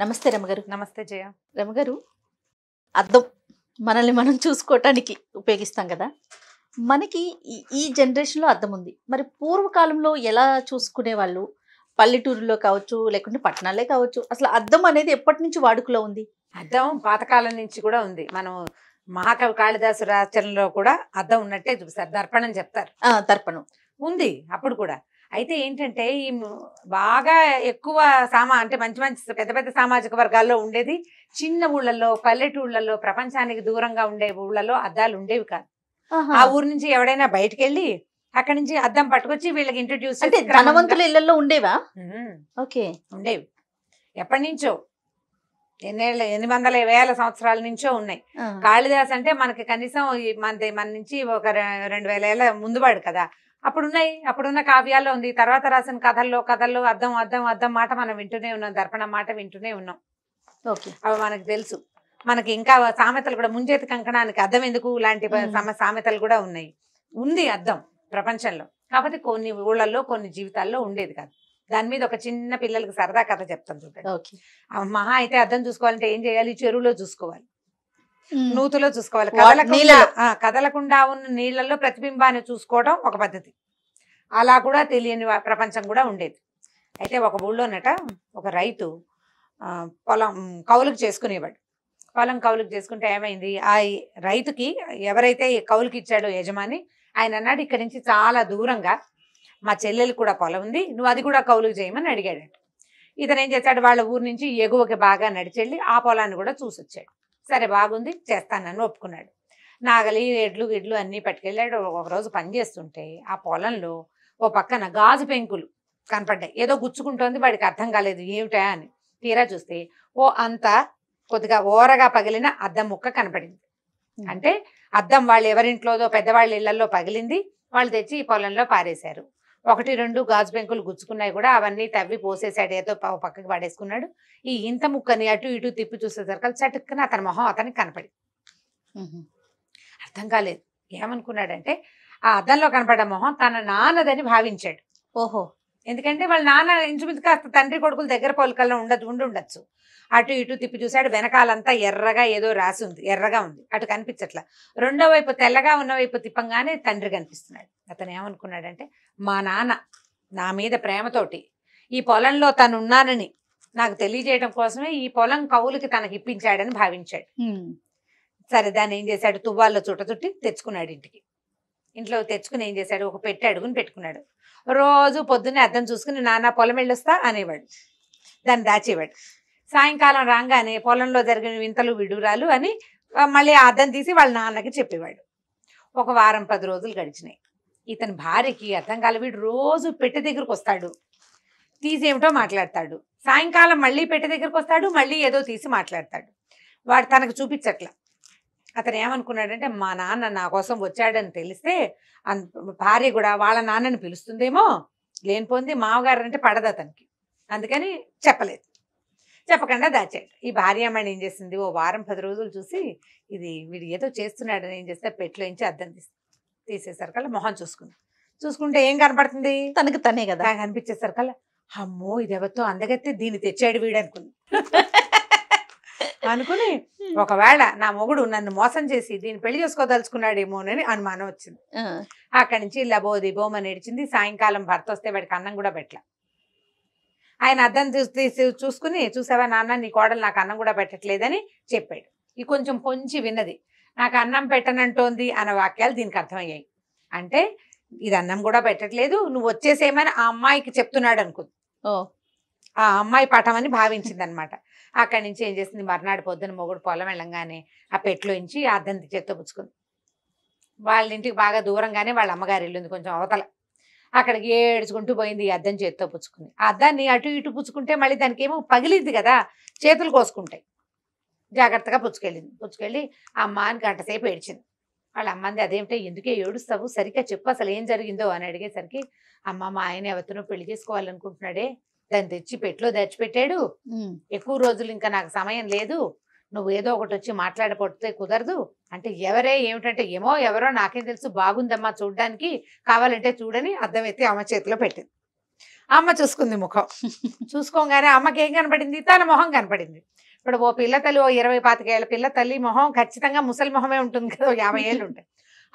నమస్తే రమగారు నమస్తే జయ రమగారు అర్థం మనల్ని మనం చూసుకోవటానికి ఉపయోగిస్తాం కదా మనకి ఈ జనరేషన్లో అర్థం ఉంది మరి పూర్వకాలంలో ఎలా చూసుకునే వాళ్ళు పల్లెటూరులో కావచ్చు లేకుంటే పట్టణాలే కావచ్చు అసలు అర్థం అనేది ఎప్పటి నుంచి వాడుకలో ఉంది అర్థం పాతకాలం నుంచి కూడా ఉంది మనం మహాకవి కాళిదాసు రాచరణలో కూడా అర్థం ఉన్నట్టే చూపిస్తారు దర్పణం చెప్తారు దర్పణం ఉంది అప్పుడు కూడా అయితే ఏంటంటే ఈ బాగా ఎక్కువ సామా అంటే మంచి మంచి పెద్ద పెద్ద సామాజిక వర్గాల్లో ఉండేది చిన్న ఊళ్ళల్లో పల్లెటూళ్ళల్లో ప్రపంచానికి దూరంగా ఉండే ఊళ్ళల్లో అద్దాలు ఉండేవి కాదు ఆ ఊరు నుంచి ఎవడైనా బయటకు వెళ్ళి అక్కడి నుంచి అద్దం పట్టుకొచ్చి వీళ్ళకి ఇంట్రొడ్యూస్ అంటే ధనవంతుల ఇళ్లలో ఉండేవా ఓకే ఉండేవి ఎప్పటి నుంచో ఎన్నేళ్ళ ఎనిమిది వందల వేల సంవత్సరాల నుంచో ఉన్నాయి కాళిదాస్ అంటే మనకి కనీసం మన మన నుంచి ఒక రెండు వేల ఏళ్ళ ముందువాడు కదా అప్పుడున్నాయి అప్పుడున్న కావ్యాల్లో ఉంది తర్వాత రాసిన కథల్లో కథల్లో అర్థం అర్థం అర్థం మాట మనం వింటూనే ఉన్నాం దర్పణ మాట వింటూనే ఉన్నాం ఓకే అవి మనకు తెలుసు మనకి ఇంకా సామెతలు కూడా ముంజేతి కంకణానికి అర్థం ఎందుకు ఇలాంటి సామెతలు కూడా ఉన్నాయి ఉంది అర్థం ప్రపంచంలో కాబట్టి కొన్ని ఊళ్ళల్లో కొన్ని జీవితాల్లో ఉండేది కాదు దాని మీద ఒక చిన్న పిల్లలకి సరదా కథ చెప్తాను చూడండి మహా అయితే అర్థం చూసుకోవాలంటే ఏం చేయాలి చెరువులో చూసుకోవాలి నూతులో చూసుకోవాలి కదలకుండా కదలకుండా ఉన్న నీళ్లలో ప్రతిబింబాన్ని చూసుకోవడం ఒక పద్ధతి అలా కూడా తెలియని ప్రపంచం కూడా ఉండేది అయితే ఒక ఊళ్ళోనట ఒక రైతు పొలం కౌలుకు చేసుకునేవాడు పొలం కౌలుకు చేసుకుంటే ఏమైంది ఆ రైతుకి ఎవరైతే కౌలుకి ఇచ్చాడో యజమాని ఆయన అన్నాడు ఇక్కడి నుంచి చాలా దూరంగా మా చెల్లెలు కూడా పొలం ఉంది నువ్వు అది కూడా కౌలుకు చేయమని అడిగాడట ఇతను ఏం చేశాడు వాళ్ళ ఊరు నుంచి ఎగువకి బాగా నడిచెళ్ళి ఆ పొలాన్ని కూడా చూసొచ్చాడు సరే బాగుంది చేస్తానని ఒప్పుకున్నాడు నాగలి ఎడ్లు గిడ్లు అన్నీ పట్టుకెళ్ళాడు ఒకరోజు పని చేస్తుంటే ఆ పొలంలో ఓ పక్కన గాజు పెంకులు కనపడ్డాయి ఏదో గుచ్చుకుంటోంది వాడికి అర్థం కాలేదు ఏమిటా అని తీరా చూస్తే ఓ అంత కొద్దిగా ఓరగా పగిలిన అద్దం ముక్క కనపడింది అంటే అద్దం వాళ్ళు ఎవరింట్లోదో పెద్దవాళ్ళ ఇళ్లలో పగిలింది వాళ్ళు తెచ్చి ఈ పొలంలో పారేశారు ఒకటి రెండు గాజు బెంకులు గుచ్చుకున్నాయి కూడా అవన్నీ తవ్వి పోసేసాడు ఏదో పక్కకి పడేసుకున్నాడు ఈ ఇంత ముక్కని అటు ఇటు తిప్పి చూసేసరికి చటుక్కున అతని మొహం అతనికి కనపడి అర్థం కాలేదు ఏమనుకున్నాడంటే ఆ అద్దంలో కనపడ్డ మొహం తన నాన్నదని భావించాడు ఓహో ఎందుకంటే వాళ్ళ నాన్న ఇంచుమించు కాస్త తండ్రి కొడుకుల దగ్గర పోలికల్లో ఉండదు ఉండి ఉండొచ్చు అటు ఇటు తిప్పి చూశాడు వెనకాలంతా ఎర్రగా ఏదో రాసి ఉంది ఎర్రగా ఉంది అటు కనిపించట్లా రెండో వైపు తెల్లగా ఉన్న వైపు తిప్పంగానే తండ్రి కనిపిస్తున్నాడు అతను ఏమనుకున్నాడంటే మా నాన్న నా మీద ప్రేమతోటి ఈ పొలంలో తను ఉన్నానని నాకు తెలియజేయడం కోసమే ఈ పొలం కవులకి తనకి ఇప్పించాడని భావించాడు సరే దాన్ని ఏం చేశాడు తువ్వాల్లో చుట్టచుట్టి తెచ్చుకున్నాడు ఇంటికి ఇంట్లో తెచ్చుకుని ఏం చేశాడు ఒక పెట్టి అడుగుని పెట్టుకున్నాడు రోజు పొద్దున్నే అద్దం చూసుకుని నాన్న పొలం వెళ్ళొస్తా అనేవాడు దాన్ని దాచేవాడు సాయంకాలం రాగానే పొలంలో జరిగిన వింతలు విడురాలు అని మళ్ళీ అర్థం తీసి వాళ్ళ నాన్నకి చెప్పేవాడు ఒక వారం పది రోజులు గడిచినాయి ఇతని భార్యకి అర్థం కాలే వీడు రోజు పెట్టె దగ్గరకు వస్తాడు తీసేమిటో మాట్లాడతాడు సాయంకాలం మళ్ళీ పెట్టె దగ్గరకు వస్తాడు మళ్ళీ ఏదో తీసి మాట్లాడతాడు వాడు తనకు చూపించట్లా అతను ఏమనుకున్నాడంటే మా నాన్న నా కోసం వచ్చాడని తెలిస్తే భార్య కూడా వాళ్ళ నాన్నని పిలుస్తుందేమో లేనిపోంది మామగారు అంటే పడదు అతనికి అందుకని చెప్పలేదు చెప్పకుండా దాచాడు ఈ భార్యమ్మని ఏం చేసింది ఓ వారం పది రోజులు చూసి ఇది వీడు ఏదో చేస్తున్నాడని ఏం చేస్తే పెట్లోంచి అర్థం తీసి తీసేసరికల్లా మొహం చూసుకుంది చూసుకుంటే ఏం కనపడుతుంది తనకు తనే కదా కనిపించేసరికల్లా అమ్మో ఇది ఎవరితో అందగత్తే దీన్ని తెచ్చాడు వీడు అనుకుంది అనుకుని ఒకవేళ నా మొగుడు నన్ను మోసం చేసి దీన్ని పెళ్లి చేసుకోదలుచుకున్నాడేమోనని అనుమానం వచ్చింది అక్కడి నుంచి లబోది బోమ ఏడిచింది సాయంకాలం భర్త వస్తే వాడికి అన్నం కూడా పెట్టలే ఆయన అద్దం తీసి చూసుకుని చూసావా నాన్న నీ కోడలు నాకు అన్నం కూడా పెట్టట్లేదని చెప్పాడు ఇది కొంచెం పొంచి విన్నది నాకు అన్నం పెట్టనంటోంది అన్న వాక్యాలు దీనికి అర్థమయ్యాయి అంటే ఇది అన్నం కూడా పెట్టట్లేదు నువ్వు వచ్చేసేమని ఆ అమ్మాయికి చెప్తున్నాడు అనుకుంది ఆ అమ్మాయి పాఠం అని భావించింది అనమాట అక్కడి నుంచి ఏం చేసింది మర్నాడు పొద్దున మొగుడు పొలం వెళ్ళంగానే ఆ పెట్లో ఉంచి అద్దంతి చేత్తో పుచ్చుకుంది వాళ్ళ ఇంటికి బాగా దూరంగానే వాళ్ళ అమ్మగారు వెళ్ళింది కొంచెం అవతల అక్కడికి ఏడ్చుకుంటూ పోయింది ఈ అద్దం చేత్తో పుచ్చుకుంది అద్దాన్ని అటు ఇటు పుచ్చుకుంటే మళ్ళీ దానికి ఏమో పగిలింది కదా చేతులు కోసుకుంటాయి జాగ్రత్తగా పుచ్చుకెళ్ళింది పుచ్చుకెళ్ళి అమ్మ అని గంటసేపు ఏడ్చింది వాళ్ళ అమ్మంది అదేమిటో ఎందుకే ఏడుస్తావు సరిగ్గా చెప్పు అసలు ఏం జరిగిందో అని అడిగేసరికి అమ్మ మా ఆయన ఎవరితోనో పెళ్లి చేసుకోవాలనుకుంటున్నాడే దాన్ని తెచ్చి పెట్లో దచ్చిపెట్టాడు ఎక్కువ రోజులు ఇంకా నాకు సమయం లేదు నువ్వు ఏదో ఒకటి వచ్చి మాట్లాడబడితే కుదరదు అంటే ఎవరే ఏమిటంటే ఏమో ఎవరో నాకేం తెలుసు బాగుందమ్మా చూడడానికి కావాలంటే చూడని అర్థం ఎత్తి అమ్మ చేతిలో పెట్టింది అమ్మ చూసుకుంది ముఖం చూసుకోగానే అమ్మకి ఏం కనపడింది తన మొహం కనపడింది ఇప్పుడు ఓ పిల్ల తల్లి ఓ ఇరవై పాతికేళ్ళ పిల్ల తల్లి మొహం ఖచ్చితంగా ముసలి మొహమే ఉంటుంది కదా యాభై ఏళ్ళు ఉంటాయి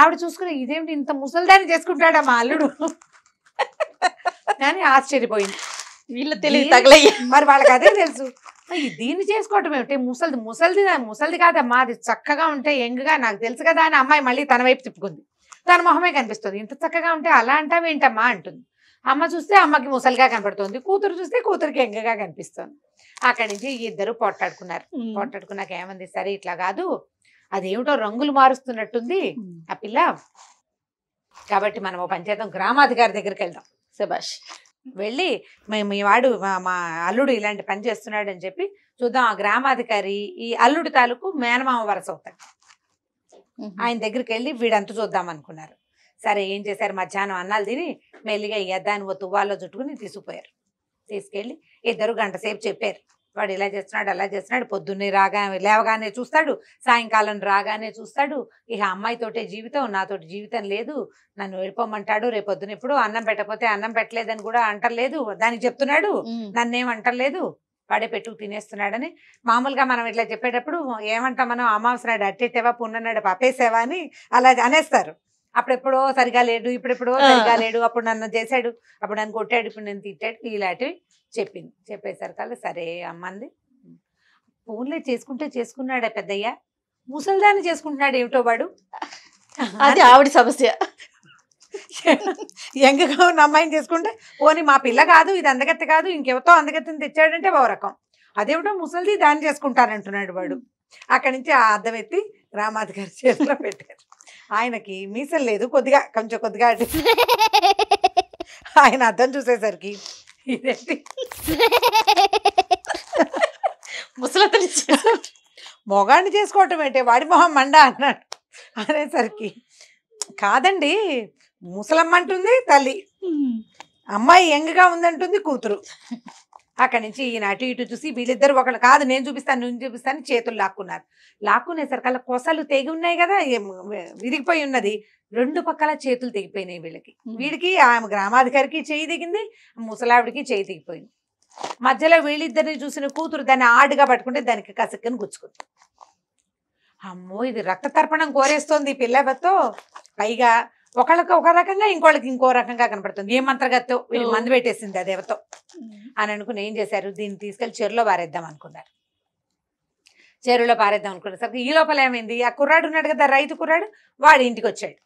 ఆవిడ చూసుకుని ఇదేమిటి ఇంత ముసలిదాన్ని చేసుకుంటాడా మా అల్లుడు కానీ ఆశ్చర్యపోయింది వీళ్ళు తెలియదు తగలయ్య మరి వాళ్ళకి అదే తెలుసు దీన్ని చేసుకోవటం ఏమిటి ముసలిది ముసలిది ముసలిది కాదమ్మా అది చక్కగా ఉంటే యంగ్గా నాకు తెలుసు కదా అని అమ్మాయి మళ్ళీ తన వైపు తిప్పుకుంది తన మొహమే కనిపిస్తుంది ఇంత చక్కగా ఉంటే అలా అంటావేంటమ్మా అంటుంది అమ్మ చూస్తే అమ్మకి ముసలిగా కనపడుతుంది కూతురు చూస్తే కూతురికి ఎంగగా కనిపిస్తుంది అక్కడి నుంచి ఇద్దరు పొట్టాడుకున్నారు పొట్టాడుకున్నాక ఏమంది సరే ఇట్లా కాదు అదేమిటో రంగులు మారుస్తున్నట్టుంది ఆ పిల్ల కాబట్టి మనం పంచాయతం గ్రామాధికారి దగ్గరికి వెళ్దాం సుభాష్ వెళ్ళి మీ వాడు మా అల్లుడు ఇలాంటి పని చేస్తున్నాడు అని చెప్పి చూద్దాం ఆ గ్రామాధికారి ఈ అల్లుడు తాలూకు మేనమామ వరస అవుతాడు ఆయన దగ్గరికి వెళ్ళి వీడంత చూద్దాం అనుకున్నారు సరే ఏం చేశారు మధ్యాహ్నం అన్నాలు తిని మెల్లిగా ఈ అద్దాన్ని ఓ తువ్వాలో చుట్టుకుని తీసుకుపోయారు తీసుకెళ్ళి ఇద్దరు గంట సేపు చెప్పారు వాడు ఇలా చేస్తున్నాడు అలా చేస్తున్నాడు పొద్దున్నే రాగానే లేవగానే చూస్తాడు సాయంకాలం రాగానే చూస్తాడు ఇక అమ్మాయితోటే జీవితం నాతోటి జీవితం లేదు నన్ను వెళ్ళిపోమంటాడు పొద్దున్న ఇప్పుడు అన్నం పెట్టకపోతే అన్నం పెట్టలేదని కూడా అంటలేదు దానికి చెప్తున్నాడు నన్నేం అంటలేదు వాడే పెట్టుకు తినేస్తున్నాడని మామూలుగా మనం ఇట్లా చెప్పేటప్పుడు ఏమంటాం మనం అమావాస నాడు అట్టెట్టేవా పున్ననాడు పాపేసేవా అని అలా అనేస్తారు అప్పుడెప్పుడో సరిగా లేడు ఇప్పుడెప్పుడో సరిగా లేడు అప్పుడు నన్ను చేశాడు అప్పుడు నన్ను కొట్టాడు ఇప్పుడు నేను తిట్టాడు ఇలాంటివి చెప్పింది చెప్పేసరికల్ సరే అమ్మంది ఫోన్లే చేసుకుంటే చేసుకున్నాడా పెద్దయ్య ముసలిదాన్ని చేసుకుంటున్నాడు ఏమిటో వాడు అది ఆవిడ సమస్య ఎంగగా ఉన్న అమ్మాయిని చేసుకుంటే పోనీ మా పిల్ల కాదు ఇది అందగత్త కాదు ఇంకెవతో అందగత్తని తెచ్చాడంటే ఓ రకం అదేమిటో ముసలిది దాన్ని చేసుకుంటానంటున్నాడు వాడు అక్కడి నుంచి ఆ అద్దం ఎత్తి రామాధి గారి చేతిలో పెట్టారు ఆయనకి మీసం లేదు కొద్దిగా కొంచెం కొద్దిగా ఆయన అర్థం చూసేసరికి ఇదేంటి ముసలతని మొగాడిని చేసుకోవటం ఏంటి వాడి మొహం మండ అన్నాడు అనేసరికి కాదండి ముసలమ్మంటుంది తల్లి అమ్మాయి యంగ్గా ఉందంటుంది కూతురు అక్కడి నుంచి ఈయన అటు ఇటు చూసి వీళ్ళిద్దరు ఒకళ్ళు కాదు నేను చూపిస్తాను నేను చూపిస్తాను చేతులు లాక్కున్నారు లాక్కునేసరికి అలా కొసలు తెగి ఉన్నాయి కదా విరిగిపోయి ఉన్నది రెండు పక్కల చేతులు తెగిపోయినాయి వీళ్ళకి వీడికి ఆమె గ్రామాధికారికి చేయి దిగింది ముసలావిడికి చేయి దిగిపోయింది మధ్యలో వీళ్ళిద్దరిని చూసిన కూతురు దాన్ని ఆడుగా పట్టుకుంటే దానికి కసక్కని గుచ్చుకుంది అమ్మో ఇది రక్త తర్పణం కోరేస్తోంది పిల్లవతో పైగా ఒకళ్ళకి ఒక రకంగా ఇంకోళ్ళకి ఇంకో రకంగా కనపడుతుంది ఏ మంత్రగతో వీళ్ళు మందు పెట్టేసింది ఆ దేవతో అని అనుకుని ఏం చేశారు దీన్ని తీసుకెళ్లి చెరులో పారేద్దాం అనుకున్నారు చెరువులో పారేద్దాం అనుకున్నారు సరే ఈ లోపల ఏమైంది ఆ కుర్రాడు ఉన్నాడు కదా రైతు కుర్రాడు వాడి ఇంటికి వచ్చాడు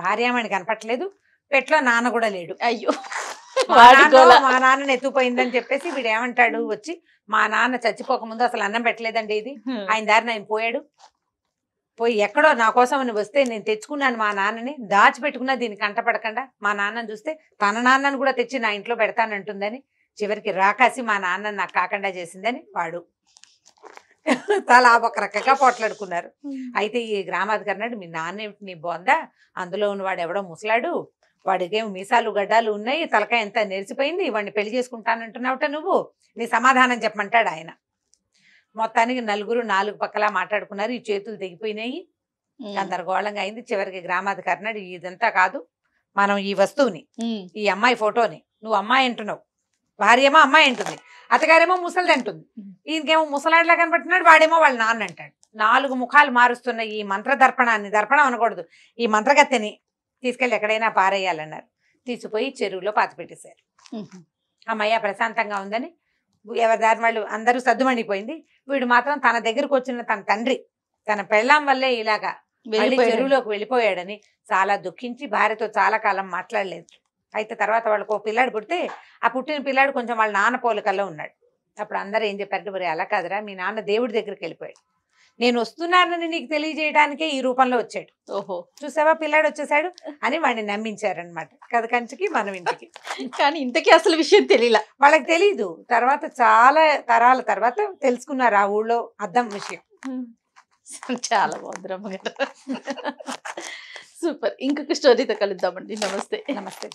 భార్య ఏమని కనపట్లేదు పెట్లో నాన్న కూడా లేడు అయ్యో మా నాన్న ఎత్తుపోయిందని చెప్పేసి వీడు ఏమంటాడు వచ్చి మా నాన్న చచ్చిపోకముందు అసలు అన్నం పెట్టలేదండి ఇది ఆయన దారిని ఆయన పోయాడు పోయి ఎక్కడో నా కోసం అని వస్తే నేను తెచ్చుకున్నాను మా నాన్నని దాచిపెట్టుకున్నా దీనికి కంటపడకుండా మా నాన్నని చూస్తే తన నాన్నను కూడా తెచ్చి నా ఇంట్లో పెడతానంటుందని చివరికి రాకాసి మా నాన్న నాకు కాకుండా చేసిందని వాడు తలా ఒక రకంగా పోట్లాడుకున్నారు అయితే ఈ గ్రామాధికారి నాడు మీ నాన్న నీ బోందా అందులో వాడు ఎవడో ముసలాడు వాడికేమి మీసాలు గడ్డాలు ఉన్నాయి తలకాయ ఎంత నెరిసిపోయింది వాడిని పెళ్లి చేసుకుంటానంటున్నావుట నువ్వు నీ సమాధానం చెప్పమంటాడు ఆయన మొత్తానికి నలుగురు నాలుగు పక్కల మాట్లాడుకున్నారు ఈ చేతులు తెగిపోయినాయి గందరగోళంగా అయింది చివరికి గ్రామాధికారి ఇదంతా కాదు మనం ఈ వస్తువుని ఈ అమ్మాయి ఫోటోని నువ్వు అమ్మాయి అంటున్నావు భార్యేమో అమ్మాయి అంటుంది అతగారేమో ముసలిది అంటుంది ఈయనకేమో ముసలాడిలా కనబడుతున్నాడు వాడేమో వాళ్ళ నాన్న అంటాడు నాలుగు ముఖాలు మారుస్తున్న ఈ మంత్ర దర్పణాన్ని దర్పణం అనకూడదు ఈ మంత్రగత్తెని తీసుకెళ్ళి ఎక్కడైనా పారేయాలన్నారు తీసిపోయి చెరువులో పెట్టేశారు అమ్మయ్య ప్రశాంతంగా ఉందని ఎవరి దారి వాళ్ళు అందరూ సద్దుమండిపోయింది వీడు మాత్రం తన దగ్గరకు వచ్చిన తన తండ్రి తన పెళ్ళాం వల్లే ఇలాగా చెరువులోకి వెళ్ళిపోయాడని చాలా దుఃఖించి భార్యతో చాలా కాలం మాట్లాడలేదు అయితే తర్వాత వాళ్ళకు ఓ పిల్లాడు పుడితే ఆ పుట్టిన పిల్లాడు కొంచెం వాళ్ళ నాన్న పోలికల్లో ఉన్నాడు అప్పుడు అందరూ ఏం చెప్పారు మరి అలా కాదురా మీ నాన్న దేవుడి దగ్గరికి వెళ్ళిపోయాడు నేను వస్తున్నానని నీకు తెలియజేయడానికే ఈ రూపంలో వచ్చాడు ఓహో చూసావా పిల్లాడు వచ్చేసాడు అని వాడిని నమ్మించారనమాట కథ కంచికి మనం ఇంటికి కానీ ఇంతకీ అసలు విషయం తెలియలా వాళ్ళకి తెలియదు తర్వాత చాలా తరాల తర్వాత తెలుసుకున్నారు ఆ ఊళ్ళో అర్థం విషయం చాలా భద్రమ్మ సూపర్ ఇంకొక స్టోరీతో కలుద్దామండి నమస్తే నమస్తే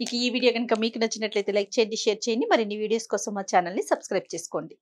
మీకు ఈ వీడియో కనుక మీకు నచ్చినట్లయితే లైక్ చేయండి షేర్ చేయండి మరిన్ని వీడియోస్ కోసం మా ఛానల్ని సబ్స్క్రైబ్ చేసుకోండి